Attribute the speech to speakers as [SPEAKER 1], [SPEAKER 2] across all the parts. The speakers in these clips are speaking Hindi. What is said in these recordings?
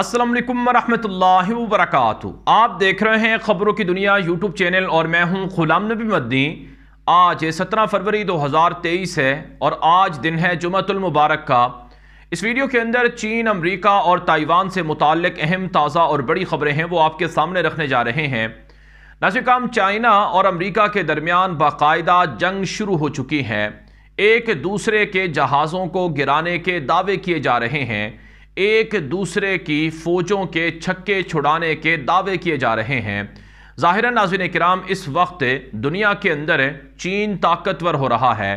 [SPEAKER 1] असलम वालेकुम वरक आप देख रहे हैं ख़बरों की दुनिया यूट्यूब चैनल और मैं हूं गुलाम नबी मद्दी आज सत्रह फरवरी 2023 है और आज दिन है जुमतुलमबारक का इस वीडियो के अंदर चीन अमेरिका और ताइवान से मुतक अहम ताज़ा और बड़ी ख़बरें हैं वो आपके सामने रखने जा रहे हैं नाशिकाम चाइना और अमरीका के दरमियान बाकायदा जंग शुरू हो चुकी है एक दूसरे के जहाज़ों को गिराने के दावे किए जा रहे हैं एक दूसरे की फौजों के छक्के छुड़ाने के दावे किए जा रहे हैं ज़ाहिर नाजिन कराम इस वक्त दुनिया के अंदर चीन ताकतवर हो रहा है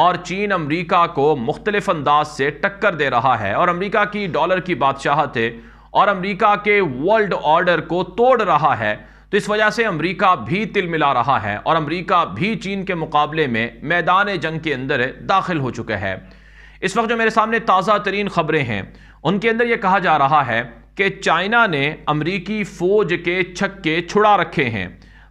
[SPEAKER 1] और चीन अमरीका को मुख्तलिफ अंदाज से टक्कर दे रहा है और अमरीका की डॉलर की बादशाहत और अमरीका के वर्ल्ड ऑर्डर को तोड़ रहा है तो इस वजह से अमरीका भी तिल मिला रहा है और अमरीका भी चीन के मुकाबले में मैदान जंग के अंदर दाखिल हो चुका है इस वक्त जो मेरे सामने ताज़ा तरीन खबरें हैं उनके अंदर यह कहा जा रहा है कि चाइना ने अमरीकी फ़ौज के छक्के छुड़ा रखे हैं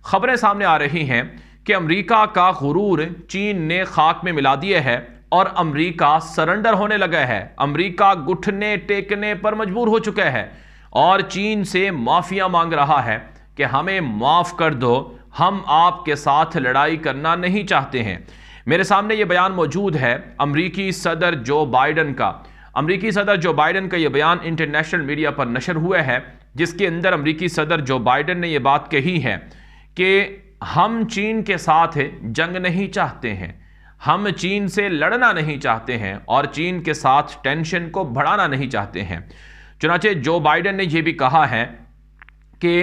[SPEAKER 1] खबरें सामने आ रही हैं कि अमरीका का गुरूर चीन ने खाक में मिला दिया है और अमरीका सरेंडर होने लगा है अमरीका घुटने टेकने पर मजबूर हो चुका है और चीन से माफिया मांग रहा है कि हमें माफ़ कर दो हम आपके साथ लड़ाई करना नहीं चाहते हैं मेरे सामने ये बयान मौजूद है अमरीकी सदर जो बाइडन का अमरीकी सदर जो बाइडन का ये बयान इंटरनेशनल मीडिया पर नशर हुआ है जिसके अंदर अमरीकी सदर जो बाइडन ने यह बात कही है कि हम चीन के साथ जंग नहीं चाहते हैं हम चीन से लड़ना नहीं चाहते हैं और चीन के साथ टेंशन को बढ़ाना नहीं चाहते हैं चुनाचे जो बाइडन ने यह भी कहा है कि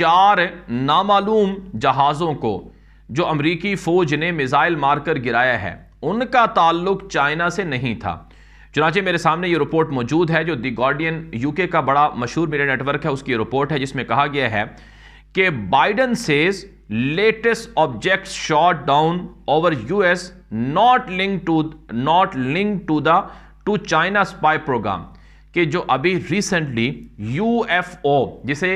[SPEAKER 1] चार नामालूम जहाज़ों को जो अमरीकी फौज ने मिज़ाइल मारकर गिराया है उनका ताल्लुक चाइना से नहीं था चुनाचे मेरे सामने ये रिपोर्ट मौजूद है जो दी गार्डियन यूके का बड़ा मशहूर मीडिया नेटवर्क है उसकी रिपोर्ट है जिसमें कहा गया है कि Biden says latest object shot down over US not link to not link to the to China spy programme कि जो अभी रिसेंटली यूएफओ जिसे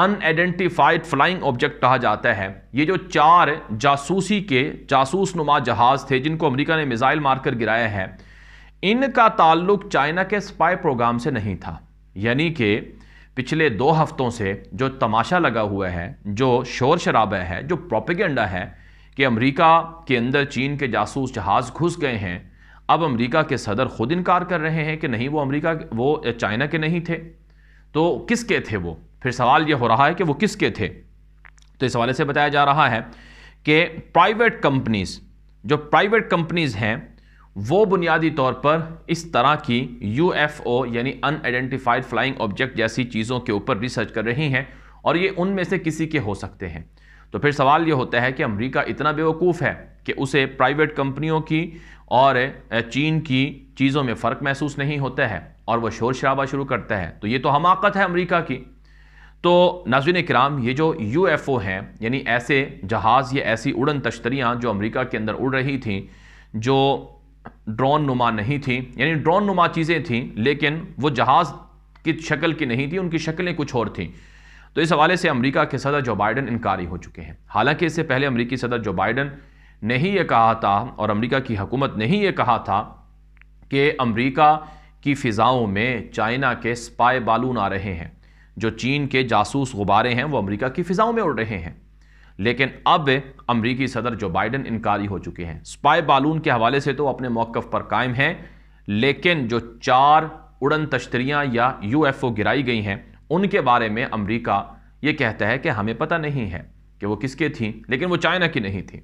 [SPEAKER 1] अनआइडेंटिफाइड फ्लाइंग ऑब्जेक्ट कहा जाता है ये जो चार जासूसी के जासूस नुमा जहाज़ थे जिनको अमेरिका ने मिज़ाइल मारकर गिराया है इनका ताल्लुक चाइना के स्पाई प्रोग्राम से नहीं था यानी कि पिछले दो हफ्तों से जो तमाशा लगा हुआ है जो शोर शराबा है जो प्रोपिगेंडा है कि अमरीका के अंदर चीन के जासूस जहाज़ घुस गए हैं अब अमरीका के सदर खुद इनकार कर रहे हैं कि नहीं वो अमरीका वो चाइना के नहीं थे तो किसके थे वो फिर सवाल ये हो रहा है कि वो किसके थे तो इस हवाले से बताया जा रहा है कि प्राइवेट कंपनीज़ जो प्राइवेट कंपनीज़ हैं वो बुनियादी तौर पर इस तरह की यू यानी अनआइडेंटिफाइड फ्लाइंग ऑब्जेक्ट जैसी चीज़ों के ऊपर रिसर्च कर रही हैं और ये उनमें से किसी के हो सकते हैं तो फिर सवाल ये होता है कि अमेरिका इतना बेवकूफ़ है कि उसे प्राइवेट कंपनियों की और चीन की चीज़ों में फ़र्क महसूस नहीं होता है और वह शोर शराबा शुरू करता है तो ये तो हमाकत है अमरीका की तो नाजिन कराम ये जो यू एफ़ ओ हैं यानी ऐसे जहाज़ या ऐसी उड़न तश्तरियाँ जो अमेरिका के अंदर उड़ रही थी जो ड्रोन नुमा नहीं थी यानी ड्रोन नुमा चीज़ें थीं लेकिन वो जहाज़ की शक्ल की नहीं थी उनकी शक्लें कुछ और थीं तो इस हवाले से अमरीका के सदर जो बाइडन इनकारी हो चुके हैं हालांकि इससे पहले अमरीकी सदर जो बाइडन ने ही ये कहा था और अमरीका की हुकूमत ने ही ये कहा था कि अमरीका की फ़िज़ाओं में चाइना के स्पाई बालून आ रहे हैं जो चीन के जासूस गुब्बारे हैं वो अमेरिका की फ़िज़ाओं में उड़ रहे हैं लेकिन अब अमरीकी सदर जो बाइडन इनकारी हो चुके हैं स्पाई बालून के हवाले से तो अपने मौकफ पर कायम हैं लेकिन जो चार उड़न तश्तरियाँ या यू एफ ओ गिराई गई हैं उनके बारे में अमरीका ये कहता है कि हमें पता नहीं है कि वो किसके थी लेकिन वो चाइना की नहीं थी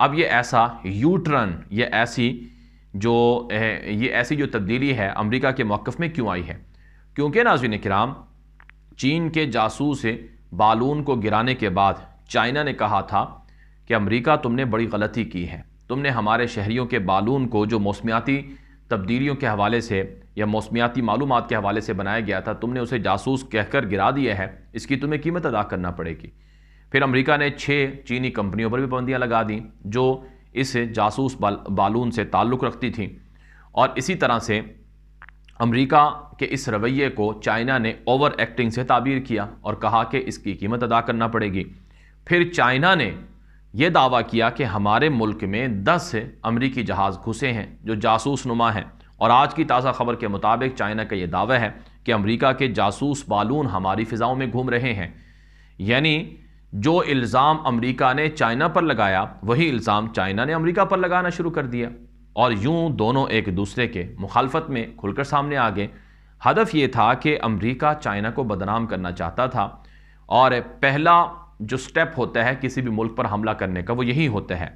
[SPEAKER 1] अब ये ऐसा यू टर्न ये ऐसी जो ये ऐसी जो तब्दीली है अमरीका के मौक़ में क्यों आई है क्योंकि नाजिन कराम चीन के जासूस बालून को गिराने के बाद चाइना ने कहा था कि अमेरिका तुमने बड़ी गलती की है तुमने हमारे शहरीों के बालून को जो मौसमियाती तब्दीलियों के हवाले से या मौसमियाती मालूम के हवाले से बनाया गया था तुमने उसे जासूस कहकर गिरा दिया है इसकी तुम्हें कीमत अदा करना पड़ेगी फिर अमरीका ने छः चीनी कंपनियों पर भी पाबंदियाँ लगा दी जो इस जासूस बालून से ताल्लुक़ रखती थी और इसी तरह से अमेरिका के इस रवैये को चाइना ने ओवर एक्टिंग से ताबीर किया और कहा कि इसकी कीमत अदा करना पड़ेगी फिर चाइना ने यह दावा किया कि हमारे मुल्क में से अमरीकी जहाज़ घुसे हैं जो जासूस नुमा हैं और आज की ताज़ा खबर के मुताबिक चाइना का यह दावा है कि अमरीका के जासूस बालून हमारी फ़िज़ाओं में घूम रहे हैं यानी जो इल्ज़ाम अमरीका ने चाइना पर लगाया वही इल्ज़ाम चाइना ने अमरीका पर लगाना शुरू कर दिया और यूं दोनों एक दूसरे के मुखालफत में खुलकर सामने आ गए हदफ ये था कि अमरीका चाइना को बदनाम करना चाहता था और पहला जो स्टेप होता है किसी भी मुल्क पर हमला करने का वो यही होता है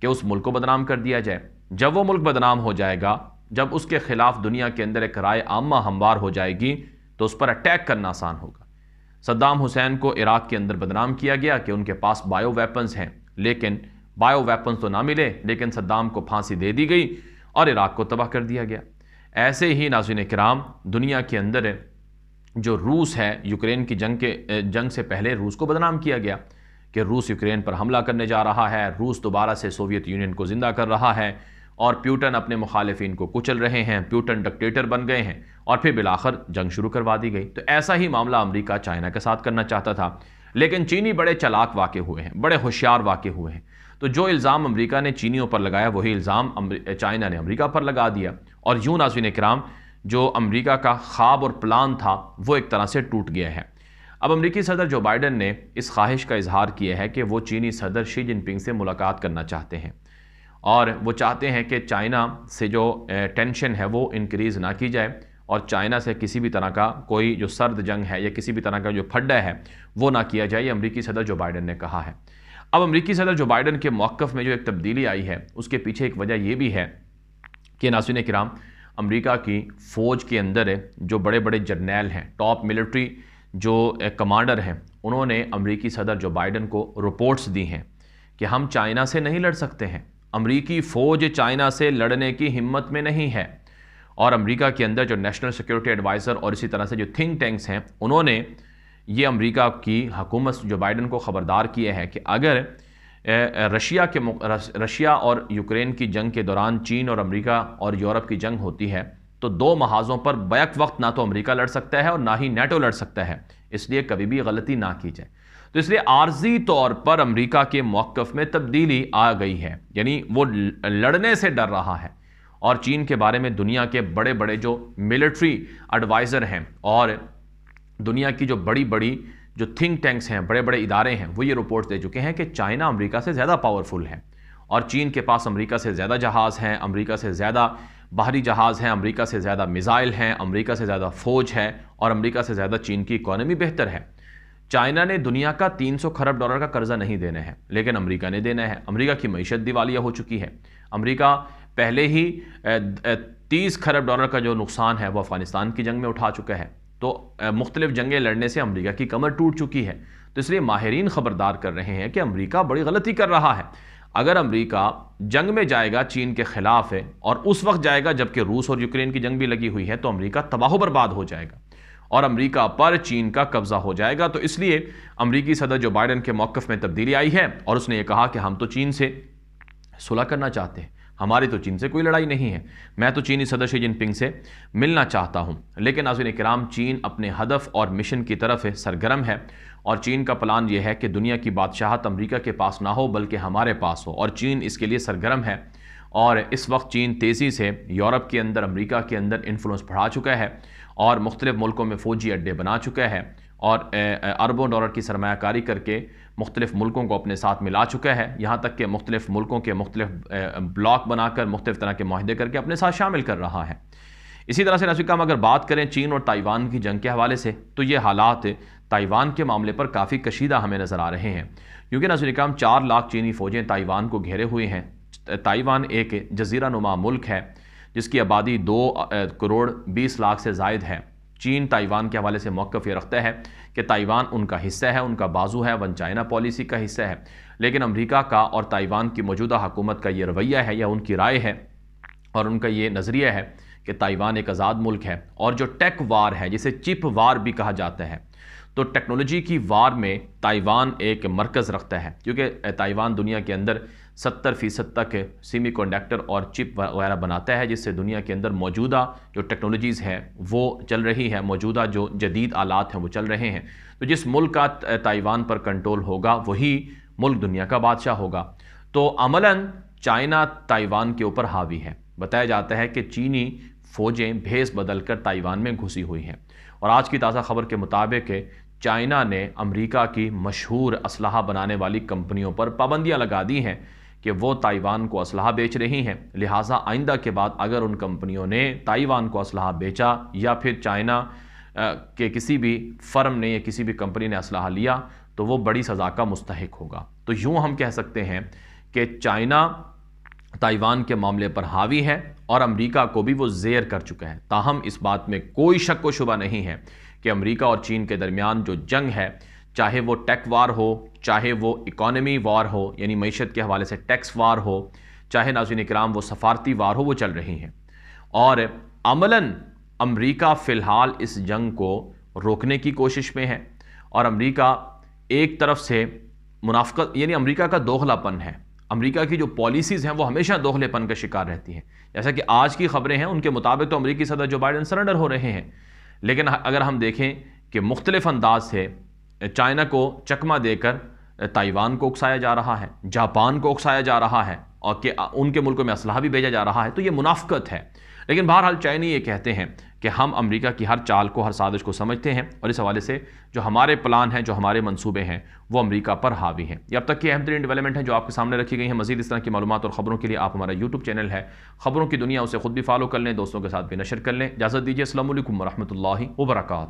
[SPEAKER 1] कि उस मुल्क को बदनाम कर दिया जाए जब वो मुल्क बदनाम हो जाएगा जब उसके ख़िलाफ़ दुनिया के अंदर एक राय आमा हमवार हो जाएगी तो उस पर अटैक करना आसान होगा सद्दाम हुसैन को इराक़ के अंदर बदनाम किया गया कि उनके पास बायो वेपन्स हैं लेकिन बायो वेपन्स तो ना मिले लेकिन सद्दाम को फांसी दे दी गई और इराक को तबाह कर दिया गया ऐसे ही नाजिन कराम दुनिया के अंदर जो रूस है यूक्रेन की जंग के जंग से पहले रूस को बदनाम किया गया कि रूस यूक्रेन पर हमला करने जा रहा है रूस दोबारा से सोवियत यूनियन को ज़िंदा कर रहा है और प्यूटन अपने मुखालफी को कुचल रहे हैं प्यूटन डिक्टेटर बन गए हैं और फिर बिलाखर जंग शुरू करवा दी गई तो ऐसा ही मामला अमरीका चाइना के साथ करना चाहता था लेकिन चीनी बड़े चलाक वाक़ हुए हैं बड़े होशियार वाक़ हुए हैं तो जो इल्ज़ाम अमरीका ने चीनीों पर लगाया वही इल्ज़ाम चाइना ने अमरीका पर लगा दिया और यूँ नाजिन कराम जो अमरीका का ख्वाब और प्लान था वो एक तरह से टूट गया है अब अमरीकी सदर जो बाइडन ने इस ख्वाहिश का इजहार किया है कि वो चीनी सदर शी जिनपिंग से मुलाकात करना चाहते हैं और वो चाहते हैं कि चाइना से जो टेंशन है वो इनक्रीज़ ना की जाए और चाइना से किसी भी तरह का कोई जो सर्द जंग है या किसी भी तरह का जो फड्डा है वो ना किया जाए ये अमरीकी सदर जो बाइडन ने कहा है अब अमरीकी सदर जो बाइडन के मौक़ में जो एक तब्दीली आई है उसके पीछे एक वजह यह भी है कि नासिन कराम अमरीका की फ़ौज के अंदर जो बड़े बड़े जर्नैल हैं टॉप मिलिट्री जो कमांडर हैं उन्होंने अमरीकी सदर जो बाइडन को रिपोर्ट्स दी हैं कि हम चाइना से नहीं लड़ सकते हैं अमरीकी फ़ौज चाइना से लड़ने की हिम्मत में नहीं है और अमरीका के अंदर जो नेशनल सिक्योरिटी एडवाइज़र और इसी तरह से जो थिंक टैंक्स हैं उन्होंने ये अमेरिका की हकूमत जो बाइडन को ख़बरदार किए हैं कि अगर रशिया के रशिया और यूक्रेन की जंग के दौरान चीन और अमेरिका और यूरोप की जंग होती है तो दो महाजों पर बैक वक्त ना तो अमेरिका लड़ सकता है और ना ही नेटो लड़ सकता है इसलिए कभी भी गलती ना की जाए तो इसलिए आर्जी तौर पर अमेरिका के मौक़ में तब्दीली आ गई है यानी वो लड़ने से डर रहा है और चीन के बारे में दुनिया के बड़े बड़े जो मिलिट्री एडवाइज़र हैं और दुनिया की जो बड़ी बड़ी जो थिंक टैंक्स हैं बड़े बड़े इदारे हैं वो ये रिपोर्ट्स दे चुके हैं कि चाइना अमेरिका से ज़्यादा पावरफुल है और चीन के पास अमेरिका से ज़्यादा जहाज़ हैं अमेरिका से ज़्यादा बाहरी जहाज़ हैं अमेरिका से ज़्यादा मिज़ाइल हैं अमेरिका से ज़्यादा फ़ौज है और अमेरिका से ज़्यादा चीन की इकोनमी बेहतर है चाइना ने दुनिया का 300 खरब डॉलर का कर्जा नहीं देना है लेकिन अमेरिका ने देना है अमेरिका की मीशत दिवालिया हो चुकी है अमेरिका पहले ही 30 खरब डॉलर का जो नुकसान है वो अफ़गानिस्तान की जंग में उठा चुका है तो मुख्तलिफ जंगें लड़ने से अमरीका की कमर टूट चुकी है तो इसलिए माहरीन खबरदार कर रहे हैं कि अमरीका बड़ी गलती कर रहा है अगर अमरीका जंग में जाएगा चीन के ख़िलाफ़ है और उस वक्त जाएगा जबकि रूस और यूक्रेन की जंग भी लगी हुई है तो अमरीका तबाह बर्बाद हो जाएगा और अमरीका पर चीन का कब्जा हो जाएगा तो इसलिए अमरीकी सदर जो बाइडन के मौकफ़ में तब्दीली आई है और उसने ये कहा कि हम तो चीन से सुलह करना चाहते हैं हमारी तो चीन से कोई लड़ाई नहीं है मैं तो चीनी सदर शी जिनपिंग से मिलना चाहता हूँ लेकिन नाजिन कराम चीन अपने हदफ और मिशन की तरफ सरगर्म है और चीन का प्लान यह है कि दुनिया की बादशाहत अमरीका के पास ना हो बल्कि हमारे पास हो और चीन इसके लिए सरगर्म है और इस वक्त चीन तेज़ी से यूरोप के अंदर अमरीका के अंदर इन्फ्लुंस बढ़ा चुका है और मुख्तलिफ़ मुल्कों में फ़ौजी अड्डे बना चुका है और अरबों डॉलर की सरमाकारी करके मुख्तलिफ मुल्कों को अपने साथ मिला चुका है यहाँ तक कि मुख्तलिफ मुल्कों के मुख्तलिफ ब्लॉक बनाकर मुख्तलिफ तरह के माहदे करके अपने साथ शामिल कर रहा है इसी तरह से नाजिक हम अगर बात करें चीन और ताइवान की जंग के हवाले से तो ये हालात ताइवान के मामले पर काफ़ी कशीदा हमें नज़र आ रहे हैं क्योंकि नाजिकाम चार लाख चीनी फ़ौजें ताइवान को घेरे हुए हैं ताइवान एक जजीरा नुमा मुल्क है जिसकी आबादी दो करोड़ बीस लाख से जायद है चीन ताइवान के हवाले से मौकफ ये रखता है कि ताइवान उनका हिस्सा है उनका बाजू है वन चाइना पॉलिसी का हिस्सा है लेकिन अमरीका का और ताइवान की मौजूदा हुकूमत का ये रवैया है या उनकी राय है और उनका ये नज़रिया है कि ताइवान एक आज़ाद मुल्क है और जो टेक वार है जिसे चिप वार भी कहा जाता है तो टेक्नोलॉजी की वार में ताइवान एक मरकज़ रखता है क्योंकि ताइवान दुनिया के अंदर 70 फ़ीसद तक सीमी कॉन्डक्टर और चिप वगैरह बनाता है जिससे दुनिया के अंदर मौजूदा जो टेक्नोलॉजीज़ हैं वो चल रही हैं मौजूदा जो जदीद आलात हैं वो चल रहे हैं तो जिस मुल्क का ताइवान पर कंट्रोल होगा वही मुल्क दुनिया का बादशाह होगा तो अमला चाइना ताइवान के ऊपर हावी है बताया जाता है कि चीनी फ़ौजें भेस बदल कर ताइवान में घुसी हुई हैं और आज की ताज़ा खबर के मुताबिक चाइना ने अमेरिका की मशहूर असलाह बनाने वाली कंपनियों पर पाबंदियां लगा दी हैं कि वो ताइवान को असलाह बेच रही हैं लिहाजा आइंदा के बाद अगर उन कंपनियों ने ताइवान को असलाह बेचा या फिर चाइना के किसी भी फर्म ने या किसी भी कंपनी ने असलाह लिया तो वो बड़ी सज़ा का मुस्तक होगा तो यूँ हम कह सकते हैं कि चाइना ताइवान के मामले पर हावी है और अमरीका को भी वो जेर कर चुका है ताहम इस बात में कोई शक व शुबा नहीं है कि अमेरिका और चीन के दरमियान जो जंग है चाहे वो टेक वार हो चाहे वो इकॉनमी वार हो यानी मीशत के हवाले से टैक्स वार हो चाहे नाजिन कराम वो सफारती वार हो वो चल रही हैं और अमलन अमरीका फ़िलहाल इस जंग को रोकने की कोशिश में है और अमरीका एक तरफ से मुनाफ्त यानी अमरीका का दोखलापन है अमरीका की जो पॉलिसीज़ हैं वो हमेशा दोखलेपन का शिकार रहती हैं जैसा कि आज की खबरें हैं उनके मुताबिक तो अमरीकी सदर जो बाइडन सरेंडर हो रहे हैं लेकिन अगर हम देखें कि मुख्तलिफ अंदाज से चाइना को चकमा देकर ताइवान को उकसाया जा रहा है जापान को उकसाया जा रहा है और के उनके मुल्कों में असलाह भी भेजा जा रहा है तो ये मुनाफ्त है लेकिन बहरहाल चाइनी ये कहते हैं कि हम अमेरिका की हर चाल को हर साजिश को समझते हैं और इस हवाले से जो हमारे प्लान हैं जो हमारे मनसूबे हैं वो अमेरिका पर हावी हैं अब तक की अहम तरीन डेवलपमेंट है जो आपके सामने रखी गई है मजीद इस तरह की मालूम और ख़बरों के लिए आप हमारा यूट्यूब चैनल है ख़बरों की दुनिया उसे खुद भी फॉलो कर लें दोस्तों के साथ भी नशर कर लें इजाज़त दीजिए असल वरहमल वर्का